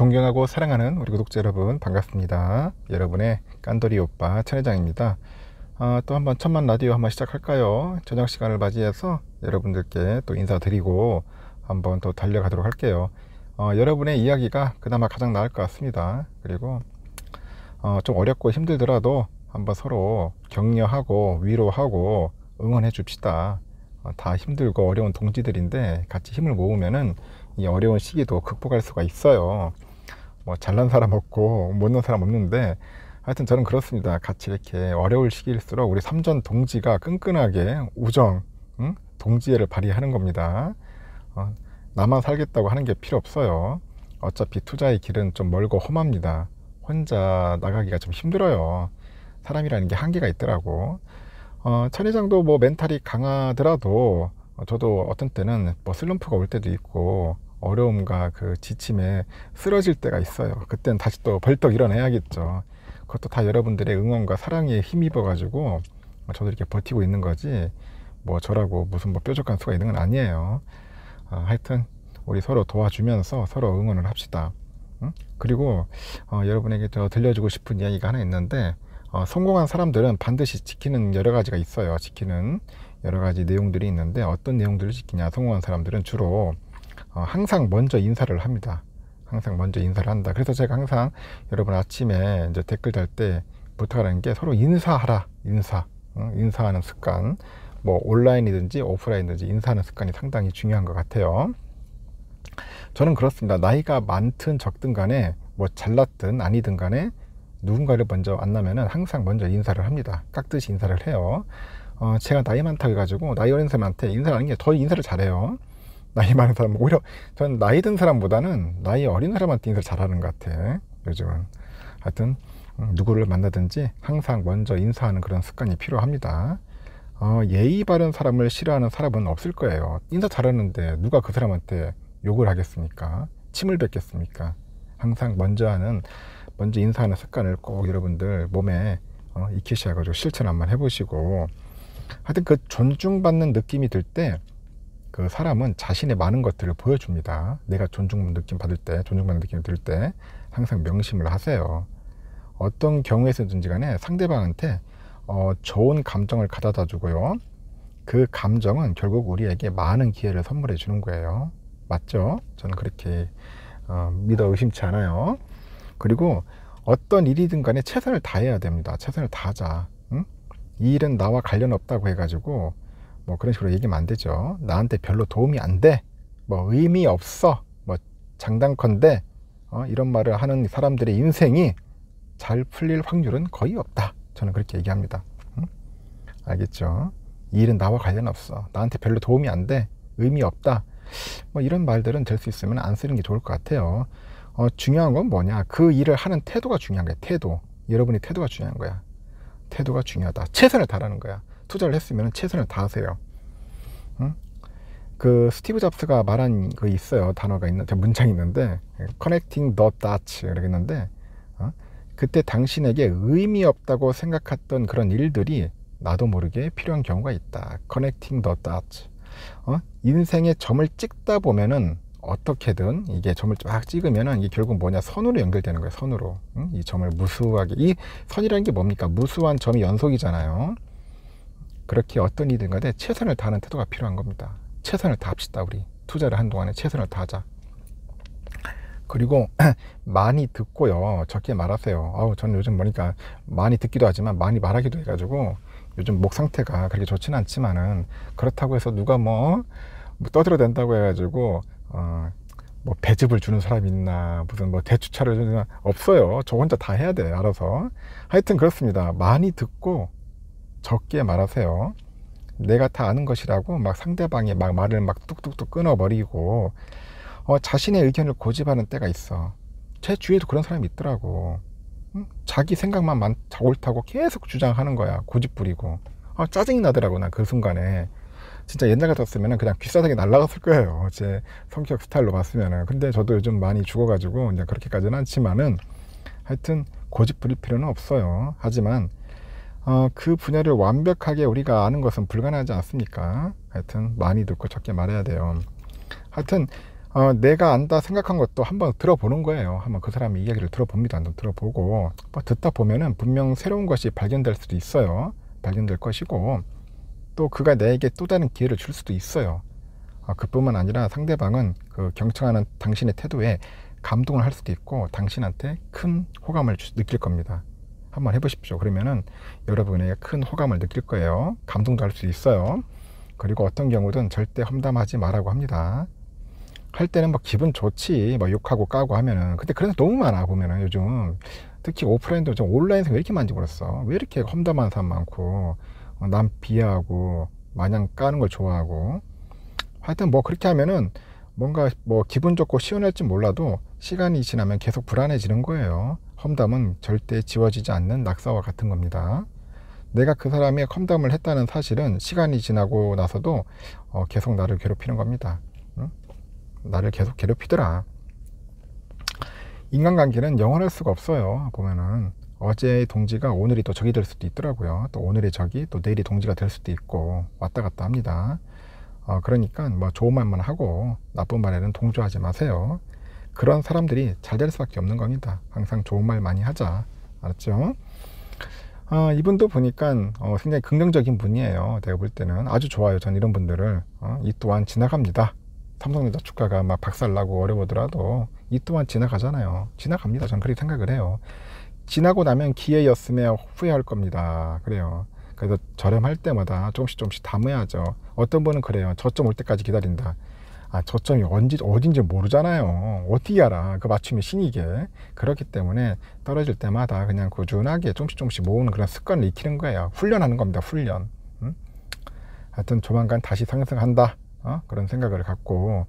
존경하고 사랑하는 우리 구독자 여러분 반갑습니다. 여러분의 깐돌이 오빠 천회장입니다. 아, 또 한번 천만 라디오 한번 시작할까요? 저녁 시간을 맞이해서 여러분들께 또 인사드리고 한번 또 달려가도록 할게요. 어, 여러분의 이야기가 그나마 가장 나을 것 같습니다. 그리고 어, 좀 어렵고 힘들더라도 한번 서로 격려하고 위로하고 응원해 줍시다. 어, 다 힘들고 어려운 동지들인데 같이 힘을 모으면은 이 어려운 시기도 극복할 수가 있어요. 뭐 잘난 사람 없고 못난 사람 없는데 하여튼 저는 그렇습니다. 같이 이렇게 어려울 시기일수록 우리 삼전 동지가 끈끈하게 우정, 응? 동지애를 발휘하는 겁니다. 어, 나만 살겠다고 하는 게 필요 없어요. 어차피 투자의 길은 좀 멀고 험합니다. 혼자 나가기가 좀 힘들어요. 사람이라는 게 한계가 있더라고. 어, 천 회장도 뭐 멘탈이 강하더라도 저도 어떤 때는 뭐 슬럼프가 올 때도 있고 어려움과 그 지침에 쓰러질 때가 있어요. 그땐 다시 또 벌떡 일어나야겠죠. 그것도 다 여러분들의 응원과 사랑에 힘입어 가지고 뭐 저도 이렇게 버티고 있는 거지 뭐 저라고 무슨 뭐 뾰족한 수가 있는 건 아니에요. 아, 하여튼 우리 서로 도와주면서 서로 응원을 합시다. 응? 그리고 어, 여러분에게 더 들려주고 싶은 이야기가 하나 있는데 어, 성공한 사람들은 반드시 지키는 여러 가지가 있어요. 지키는 여러 가지 내용들이 있는데 어떤 내용들을 지키냐 성공한 사람들은 주로 어, 항상 먼저 인사를 합니다. 항상 먼저 인사를 한다. 그래서 제가 항상 여러분 아침에 이제 댓글 달 때 부탁하는 게 서로 인사하라. 인사. 응? 인사하는 습관. 뭐 온라인이든지 오프라인이든지 인사하는 습관이 상당히 중요한 것 같아요. 저는 그렇습니다. 나이가 많든 적든 간에 뭐 잘났든 아니든 간에 누군가를 먼저 만나면은 항상 먼저 인사를 합니다. 깍듯이 인사를 해요. 어, 제가 나이 많다고 해가지고 나이 어린 사람한테 인사를 하는 게 더 인사를 잘해요. 나이 많은 사람 오히려 전 나이 든 사람보다는 나이 어린 사람한테 인사를 잘하는 것 같아 요즘은 하여튼 음, 누구를 만나든지 항상 먼저 인사하는 그런 습관이 필요합니다 어, 예의 바른 사람을 싫어하는 사람은 없을 거예요 인사 잘하는데 누가 그 사람한테 욕을 하겠습니까 침을 뱉겠습니까 항상 먼저 하는 먼저 인사하는 습관을 꼭 여러분들 몸에 어, 익히셔가지고 실천 한번 해보시고 하여튼 그 존중받는 느낌이 들때 그 사람은 자신의 많은 것들을 보여줍니다. 내가 존중 느낌 받을 때, 존중받는 느낌 을들을때 항상 명심을 하세요. 어떤 경우에서든지 간에 상대방한테 어, 좋은 감정을 가져다 주고요. 그 감정은 결국 우리에게 많은 기회를 선물해 주는 거예요. 맞죠? 저는 그렇게 어, 믿어 의심치 않아요. 그리고 어떤 일이든 간에 최선을 다해야 됩니다. 최선을 다하자. 응? 이 일은 나와 관련 없다고 해가지고 뭐 그런 식으로 얘기하면 안 되죠. 나한테 별로 도움이 안 돼. 뭐 의미 없어. 뭐 장단컨대 어, 이런 말을 하는 사람들의 인생이 잘 풀릴 확률은 거의 없다. 저는 그렇게 얘기합니다. 응? 알겠죠? 이 일은 나와 관련 없어. 나한테 별로 도움이 안 돼. 의미 없다. 뭐 이런 말들은 될 수 있으면 안 쓰는 게 좋을 것 같아요. 어, 중요한 건 뭐냐? 그 일을 하는 태도가 중요한 거야. 태도. 여러분이 태도가 중요한 거야. 태도가 중요하다. 최선을 다하는 거야. 투자를 했으면 최선을 다하세요. 응? 그 스티브 잡스가 말한 거 그 있어요. 단어가 있는 문장이 있는데 커넥팅 더 다치 이렇게 있는데 어? 그때 당신에게 의미 없다고 생각했던 그런 일들이 나도 모르게 필요한 경우가 있다. 커넥팅 더 다치. 어? 인생의 점을 찍다 보면은 어떻게든 이게 점을 쫙 찍으면은 이게 결국 뭐냐 선으로 연결되는 거예요. 선으로. 응? 이 점을 무수하게 이 선이라는 게 뭡니까? 무수한 점이 연속이잖아요. 그렇게 어떤 일이든 간에 최선을 다하는 태도가 필요한 겁니다. 최선을 다합시다 우리 투자를 한동안에 최선을 다하자. 그리고 많이 듣고요 적게 말하세요 아우 저는 요즘 보니까 많이 듣기도 하지만 많이 말하기도 해가지고 요즘 목 상태가 그렇게 좋지는 않지만은 그렇다고 해서 누가 뭐, 뭐 떠들어댄다고 해가지고 어, 뭐 배즙을 주는 사람이 있나 무슨 뭐 대추차를 주는 사람 없어요 저 혼자 다 해야 돼 알아서 하여튼 그렇습니다 많이 듣고 적게 말하세요. 내가 다 아는 것이라고 막상대방의막 말을 막 뚝뚝뚝 끊어버리고 어, 자신의 의견을 고집하는 때가 있어. 제 주위에도 그런 사람이 있더라고. 응? 자기 생각만 많, 옳다고 계속 주장하는 거야. 고집 부리고. 아, 짜증이 나더라고, 난 그 순간에. 진짜 옛날 같았으면 그냥 귀싸닥이 날라갔을 거예요. 제 성격 스타일로 봤으면은. 근데 저도 요즘 많이 죽어가지고, 이제 그렇게까지는 않지만은, 하여튼 고집 부릴 필요는 없어요. 하지만 어, 그 분야를 완벽하게 우리가 아는 것은 불가능하지 않습니까? 하여튼 많이 듣고 적게 말해야 돼요. 하여튼 어, 내가 안다 생각한 것도 한번 들어보는 거예요. 한번 그 사람의 이야기를 들어봅니다. 한번 들어보고 뭐 듣다 보면은 분명 새로운 것이 발견될 수도 있어요. 발견될 것이고 또 그가 내게 또 다른 기회를 줄 수도 있어요. 어, 그뿐만 아니라 상대방은 그 경청하는 당신의 태도에 감동을 할 수도 있고 당신한테 큰 호감을 주, 느낄 겁니다. 한번 해보십시오. 그러면은 여러분에게 큰 호감을 느낄 거예요. 감동도 할 수 있어요. 그리고 어떤 경우든 절대 험담하지 말라고 합니다. 할 때는 뭐 기분 좋지, 뭐 욕하고 까고 하면은. 근데 그래서 너무 많아, 보면은 요즘. 특히 오프라인도 좀 온라인에서 왜 이렇게 많지 몰랐어. 왜 이렇게 험담하는 사람 많고, 어, 남 비하하고, 마냥 까는 걸 좋아하고. 하여튼 뭐 그렇게 하면은 뭔가 뭐 기분 좋고 시원할지 몰라도 시간이 지나면 계속 불안해지는 거예요. 험담은 절대 지워지지 않는 낙서와 같은 겁니다. 내가 그 사람이 험담을 했다는 사실은 시간이 지나고 나서도 어, 계속 나를 괴롭히는 겁니다. 응? 나를 계속 괴롭히더라. 인간관계는 영원할 수가 없어요. 보면은 어제의 동지가 오늘이 또 적이 될 수도 있더라고요. 또 오늘의 적이 또 내일이 동지가 될 수도 있고 왔다 갔다 합니다. 어, 그러니까 뭐 좋은 말만 하고 나쁜 말에는 동조하지 마세요. 그런 사람들이 잘 될 수밖에 없는 겁니다. 항상 좋은 말 많이 하자. 알았죠? 아, 이분도 보니까 어, 굉장히 긍정적인 분이에요. 내가볼 때는 아주 좋아요. 전 이런 분들을 어, 이 또한 지나갑니다. 삼성전자 주가가 막 박살나고 어려보더라도 이 또한 지나가잖아요. 지나갑니다. 전 그렇게 생각을 해요. 지나고 나면 기회였으며 후회할 겁니다. 그래요. 그래서 저렴할 때마다 조금씩 조금씩 담아야죠. 어떤 분은 그래요. 저점 올 때까지 기다린다. 아 저점이 언제 어딘지 모르잖아요 어떻게 알아 그 맞춤이 신이게 그렇기 때문에 떨어질 때마다 그냥 꾸준하게 조금씩 조금씩 모으는 그런 습관을 익히는 거예요 훈련하는 겁니다 훈련 응? 하여튼 조만간 다시 상승한다 어? 그런 생각을 갖고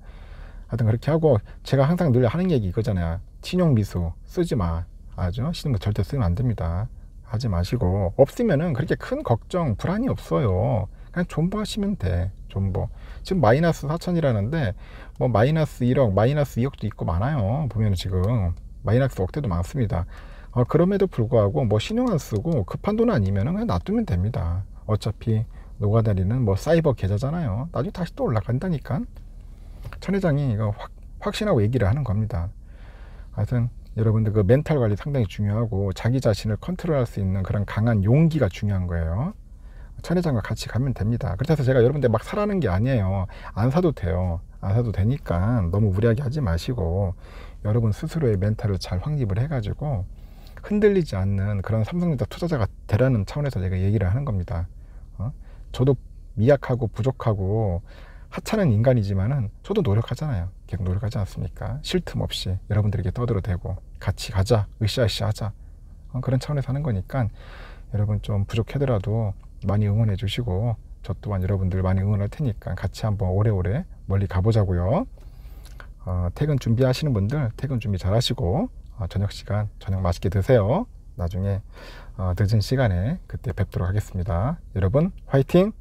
하여튼 그렇게 하고 제가 항상 늘 하는 얘기 이거잖아요 신용미수 쓰지 마 아죠 신용미 절대 쓰면 안 됩니다 하지 마시고 없으면은 그렇게 큰 걱정 불안이 없어요 그냥 존버하시면 돼. 존버. 지금 마이너스 4천이라는데 뭐 마이너스 1억, 마이너스 2억도 있고 많아요. 보면 지금 마이너스 억대도 많습니다. 어, 그럼에도 불구하고 뭐 신용 안 쓰고 급한 돈 아니면 그냥 놔두면 됩니다. 어차피 노가다리는 뭐 사이버 계좌잖아요. 나중에 다시 또 올라간다니까. 천 회장이 이거 확, 확신하고 얘기를 하는 겁니다. 하여튼 여러분들 그 멘탈 관리 상당히 중요하고 자기 자신을 컨트롤할 수 있는 그런 강한 용기가 중요한 거예요. 차례장과 같이 가면 됩니다. 그래서 제가 여러분들 막 사라는 게 아니에요. 안 사도 돼요. 안 사도 되니까 너무 무리하게 하지 마시고 여러분 스스로의 멘탈을 잘 확립을 해가지고 흔들리지 않는 그런 삼성전자 투자자가 되라는 차원에서 제가 얘기를 하는 겁니다. 어? 저도 미약하고 부족하고 하찮은 인간이지만은 저도 노력하잖아요. 계속 노력하지 않습니까? 쉴 틈 없이 여러분들에게 떠들어대고 같이 가자, 으쌰으쌰 하자. 어? 그런 차원에서 하는 거니까 여러분 좀 부족하더라도 많이 응원해 주시고 저 또한 여러분들 많이 응원할 테니까 같이 한번 오래오래 멀리 가보자고요. 어, 퇴근 준비하시는 분들 퇴근 준비 잘 하시고 어, 저녁 시간 저녁 맛있게 드세요. 나중에 어, 늦은 시간에 그때 뵙도록 하겠습니다. 여러분 화이팅!